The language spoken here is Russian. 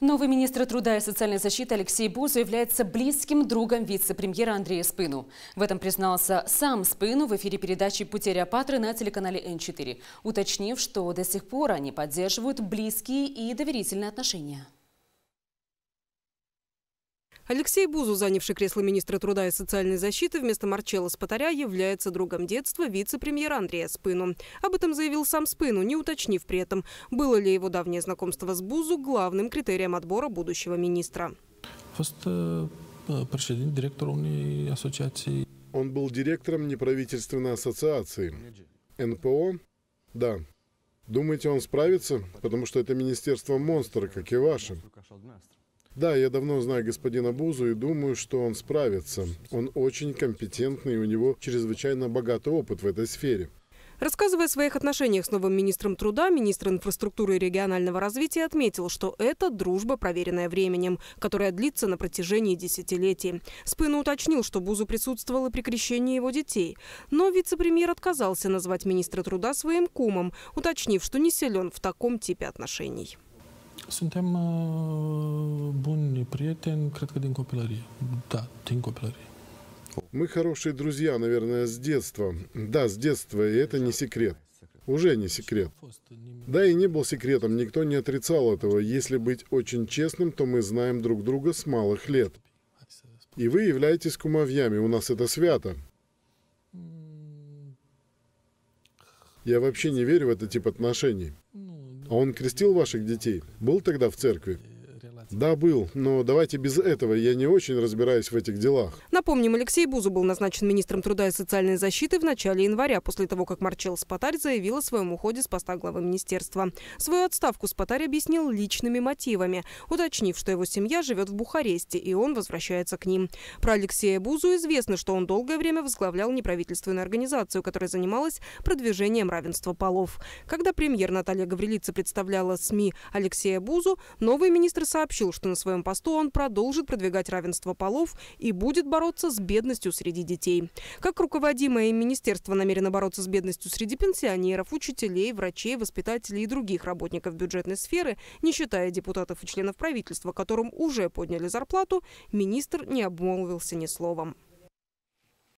Новый министр труда и социальной защиты Алексей Бузу является близким другом вице-премьера Андрея Спыну. В этом признался сам Спыну в эфире передачи «Потеря Патры» на телеканале Н4, уточнив, что до сих пор они поддерживают близкие и доверительные отношения. Алексей Бузу, занявший кресло министра труда и социальной защиты, вместо Марчелла Спотаря является другом детства вице-премьера Андрея Спыну. Об этом заявил сам Спыну, не уточнив при этом, было ли его давнее знакомство с Бузу главным критерием отбора будущего министра. директор ассоциации. Э, он был директором неправительственной ассоциации. НПО? Да. Думаете, он справится? Потому что это министерство монстра, как и ваше. Да, я давно знаю господина Бузу и думаю, что он справится. Он очень компетентный, и у него чрезвычайно богатый опыт в этой сфере. Рассказывая о своих отношениях с новым министром труда, министр инфраструктуры и регионального развития отметил, что это дружба, проверенная временем, которая длится на протяжении десятилетий. Спына уточнил, что Бузу присутствовал и при крещении его детей. Но вице-премьер отказался назвать министра труда своим кумом, уточнив, что не силен в таком типе отношений. Suntem uh, buni prieteni, cred că din copilărie. Da, din copilărie. Мы хорошие друзья, наверное, с детства. Да, с детства, и это не секрет. Уже не секрет. Да и не был секретом, никто не отрицал этого. Если быть очень честным, то мы знаем друг друга с малых лет. И вы являетесь кумовьями, у нас это свято. Я вообще не верю в этот тип отношений. А он крестил ваших детей? Был тогда в церкви? Да, был, но давайте без этого, я не очень разбираюсь в этих делах. Напомним, Алексей Бузу был назначен министром труда и социальной защиты в начале января, после того, как Марчел Спатарь заявила о своем уходе с поста главы министерства. Свою отставку Спатарь объяснил личными мотивами, уточнив, что его семья живет в Бухаресте, и он возвращается к ним. Про Алексея Бузу известно, что он долгое время возглавлял неправительственную организацию, которая занималась продвижением равенства полов. Когда премьер Наталья Гаврилица представляла СМИ Алексея Бузу, новый министр сообщил, сообщил, что на своем посту он продолжит продвигать равенство полов и будет бороться с бедностью среди детей. Как руководимое им министерство намерено бороться с бедностью среди пенсионеров, учителей, врачей, воспитателей и других работников бюджетной сферы, не считая депутатов и членов правительства, которым уже подняли зарплату, министр не обмолвился ни словом.